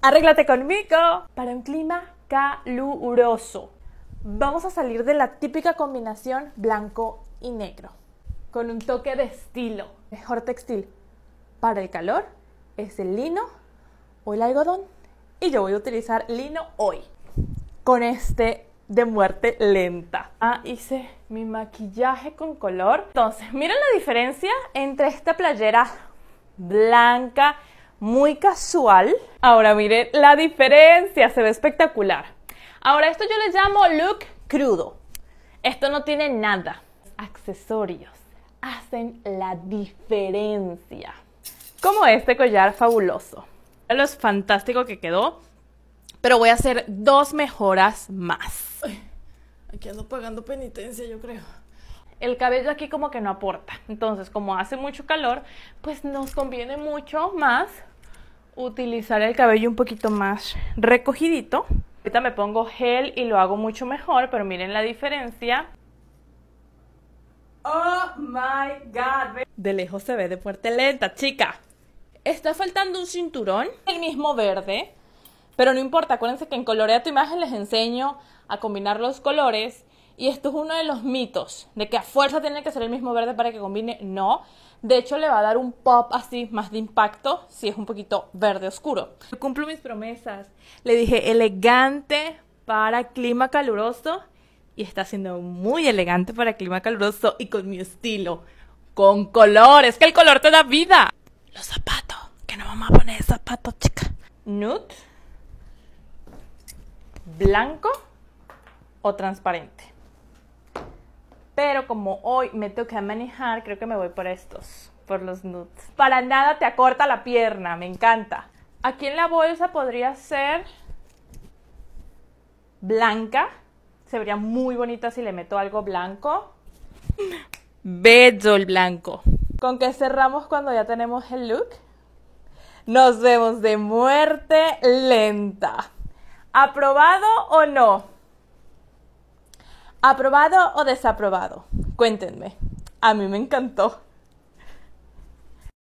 Arréglate conmigo para un clima caluroso. Vamos a salir de la típica combinación blanco y negro con un toque de estilo. Mejor textil para el calor es el lino o el algodón y yo voy a utilizar lino hoy con este de muerte lenta. Ah, hice mi maquillaje con color. Entonces, miren la diferencia entre esta playera blanca muy casual. Ahora miren la diferencia, se ve espectacular. Ahora esto yo le llamo look crudo. Esto no tiene nada. Accesorios hacen la diferencia. Como este collar fabuloso. Lo es fantástico que quedó, pero voy a hacer dos mejoras más. aquí ando pagando penitencia, yo creo el cabello aquí como que no aporta. Entonces, como hace mucho calor, pues nos conviene mucho más utilizar el cabello un poquito más recogidito. Ahorita me pongo gel y lo hago mucho mejor, pero miren la diferencia. Oh my god. De lejos se ve de fuerte lenta, chica. Está faltando un cinturón, el mismo verde, pero no importa, acuérdense que en Colorea tu imagen les enseño a combinar los colores y esto es uno de los mitos, de que a fuerza tiene que ser el mismo verde para que combine. No, de hecho le va a dar un pop así más de impacto si es un poquito verde oscuro. cumplo mis promesas. Le dije elegante para clima caluroso y está siendo muy elegante para clima caluroso y con mi estilo. Con color, es que el color te da vida. Los zapatos, que no vamos a poner zapatos, chica. Nude, blanco o transparente. Pero como hoy me toca manejar, creo que me voy por estos, por los nudes. Para nada te acorta la pierna, me encanta. Aquí en la bolsa podría ser blanca. Se vería muy bonita si le meto algo blanco. Bello el blanco. Con que cerramos cuando ya tenemos el look. Nos vemos de muerte lenta. ¿Aprobado o no? ¿Aprobado o desaprobado? Cuéntenme. A mí me encantó.